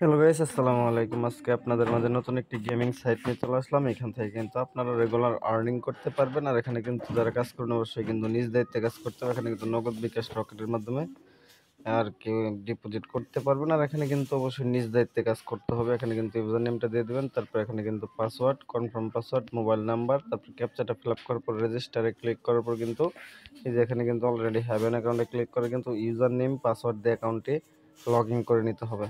hello guys আসসালামু আলাইকুম আজকে আপনাদের মাঝে নতুন একটি গেমিং সাইট নিয়ে চলে আসলাম এখান থেকে কিন্তু আপনারা রেগুলার আর্নিং করতে পারবেন আর এখানে কিন্তু যারা কাজ করবেন অবশ্যই কিন্তু নিজ দায়িত্বে কাজ করতে হবে এখানে কিন্তু নগদ বিকাশ রকেটের মাধ্যমে আর কেউ ডিপোজিট করতে পারবেন আর এখানে কিন্তু অবশ্যই নিজ দায়িত্বে কাজ করতে হবে এখানে কিন্তু ইউজার নেমটা দিয়ে দেবেন তারপর এখানে কিন্তু password confirm password mobile number তারপর ক্যাপচাটা ফিল আপ করার পর রেজিস্টারে ক্লিক করার পর কিন্তু এই যে এখানে কিন্তু অলরেডি হ্যাভেন অ্যাকাউন্টে ক্লিক করে কিন্তু ইউজার নেম পাসওয়ার্ড দিয়ে অ্যাকাউন্টে লগ ইন করে নিতে হবে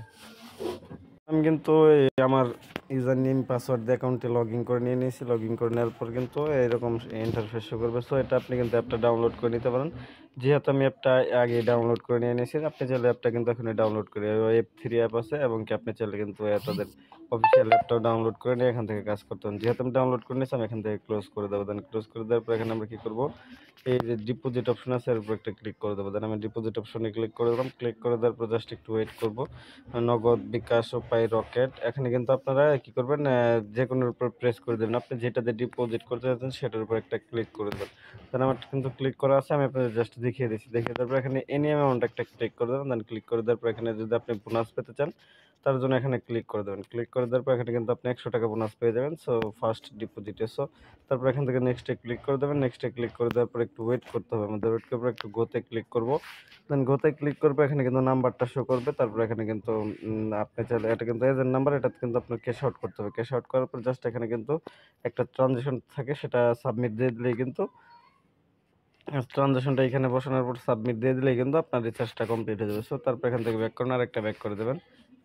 আমি কিন্তু এই আমার ইউজার নেম পাসওয়ার্ড দিয়ে অ্যাকাউন্টে লগ ইন করে নিয়ে নিয়েছি লগ ইন করে নেওয়ার পর কিন্তু এরকম ইন্টারফেস শো করবে সো এটা আপনি কিন্তু অ্যাপটা ডাউনলোড করে নিতে পারেন যেহেতু আমি অ্যাপটা আগে ডাউনলোড করে নিয়ে নিয়েছি আপনি চাইলে অ্যাপটা কিন্তু এখন ডাউনলোড করে এপ থ্রি অ্যাপ আছে এবং কি আপনি চাইলে কিন্তু তাদের অফিসিয়াল অ্যাপটাও ডাউনলোড করে নিয়ে এখান থেকে কাজ করতে যেহেতু আমি ডাউনলোড করে নিয়েছি আমি এখান থেকে ক্লোজ করে দেবো দেন ক্লোজ করে দেওয়ার পর এখানে আমরা কী করবো এই যে ডিপোজিট অপশন আছে এর উপর একটা ক্লিক করে দেবো দেন আমি ডিপোজিট অপশনে ক্লিক করে দিলাম ক্লিক করে দেওয়ার পর জাস্ট একটু ওয়েট করবো নগদ বিকাশ উপায় রকেট এখানে কিন্তু আপনারা কি করবেন যে কোনোর উপর প্রেস করে দেবেন আপনি দিয়ে ডিপোজিট করতে চাচ্ছেন সেটার উপর একটা ক্লিক করে দেবেন তাহলে আমার কিন্তু ক্লিক করা আছে আমি আপনাদের জাস্ট দেখিয়ে দিচ্ছি দেখিয়ে তারপর এখানে এনি অ্যামাউন্ট একটা ক্লিক করে দেবেন দেন ক্লিক করে দেওয়ার পর এখানে যদি আপনি বোনাস পেতে চান তার জন্য এখানে ক্লিক করে দেবেন ক্লিক করে দেওয়ার পর এখানে কিন্তু আপনি একশো টাকা বোনাস পেয়ে যাবেন সো ফার্স্ট ডিপোজিটে সো তারপর এখান থেকে নেক্সটে ক্লিক করে দেবেন নেক্সটে ক্লিক করে দেওয়ার পর একটু ওয়েট করতে হবে আমাদের ওয়েট করার পর একটু গোতে ক্লিক করবো দেন গোতে ক্লিক করবো এখানে কিন্তু নাম্বারটা শো করবে তারপর এখানে কিন্তু আপনি চাইলে এটা কিন্তু এজেন্ট নাম্বার এটাতে কিন্তু আপনার ক্যাশ আউট করতে হবে ক্যাশ আউট করার পর জাস্ট এখানে কিন্তু একটা ট্রানজেকশন থাকে সেটা সাবমিট দিয়ে দিলেই কিন্তু ট্রানজেকশনটা এখানে বসানোর পর সাবমিট দিয়ে দিলেই কিন্তু আপনার রিচার্জটা কমপ্লিট হয়ে যাবে সো তারপর এখান থেকে ব্যাক করুন আর একটা ব্যাক করে দেবেন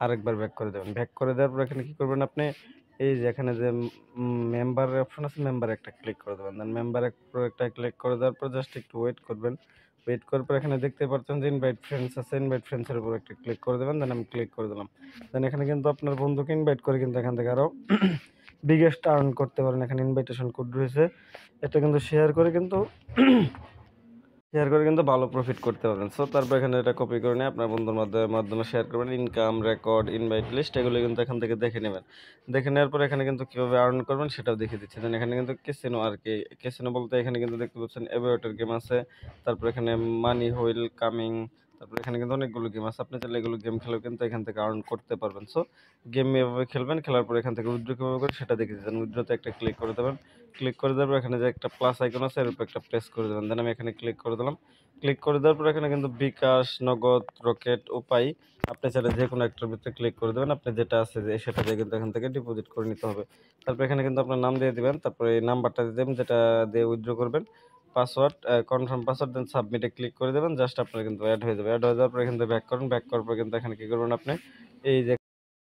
আরেকবার ব্যাক করে দেবেন ব্যাক করে দেওয়ার পর এখানে কী করবেন আপনি এই যে এখানে যে মেম্বার অপশন আছে মেম্বার একটা ক্লিক করে দেবেন দেন মেম্বার একটা ক্লিক করে দেওয়ার পর জাস্ট একটু ওয়েট করবেন ওয়েট করার পর এখানে দেখতে পাচ্ছেন যে ইনভাইট ফ্রেন্ডস আছে ইনভাইট ফ্রেন্ডসের উপর একটা ক্লিক করে দেবেন দেন আমি ক্লিক করে দিলাম দেন এখানে কিন্তু আপনার বন্ধুকে ইনভাইট করে কিন্তু এখান থেকে আরও বিগেস্ট আর্ন করতে পারেন এখানে ইনভাইটেশন কোড রয়েছে এটা কিন্তু শেয়ার করে কিন্তু শেয়ার করে কিন্তু ভালো প্রফিট করতে পারবেন সো তারপর এখানে এটা কপি করে নিয়ে আপনার বন্ধুর মাধ্যমে মাধ্যমে শেয়ার করবেন ইনকাম রেকর্ড ইনভাইট লিস্ট এগুলো কিন্তু এখান থেকে দেখে নেবেন দেখে নেওয়ার পর এখানে কিন্তু কীভাবে আর্ন করবেন সেটাও দেখে দিচ্ছি দেন এখানে কিন্তু কেসিনো আর কি কেসিনো বলতে এখানে কিন্তু দেখতে পাচ্ছেন অ্যাভয়েটার গেম আছে তারপর এখানে মানি হুইল কামিং তারপর এখানে কিন্তু অনেকগুলো গেম আছে আপনি চাইলে এগুলো গেম খেলেও কিন্তু এখান থেকে আর্ন করতে পারবেন সো গেম এভাবে খেলবেন খেলার পর এখান থেকে উইড্রো কীভাবে করে সেটা দেখে দিতেন উইড্রোতে একটা ক্লিক করে দেবেন ক্লিক করে দেওয়ার পর এখানে যে একটা প্লাস আইকন আছে এর উপর একটা প্রেস করে দেবেন দেন আমি এখানে ক্লিক করে দিলাম ক্লিক করে দেওয়ার পর এখানে কিন্তু বিকাশ নগদ রকেট উপায় আপনি চাইলে যে কোনো একটার ভিতরে ক্লিক করে দেবেন আপনি যেটা আছে যে সেটা দিয়ে কিন্তু এখান থেকে ডিপোজিট করে নিতে হবে তারপর এখানে কিন্তু আপনার নাম দিয়ে দেবেন তারপরে এই নাম্বারটা দিয়ে দেবেন যেটা দিয়ে উইথড্র করবেন পাসওয়ার্ড কনফার্ম পাসওয়ার্ড দেন সাবমিটে ক্লিক করে দেবেন জাস্ট আপনার কিন্তু অ্যাড হয়ে যাবে অ্যাড হয়ে যাওয়ার পরে কিন্তু ব্যাক করুন ব্যাক করার পর কিন্তু এখানে কী করবেন আপনি এই যে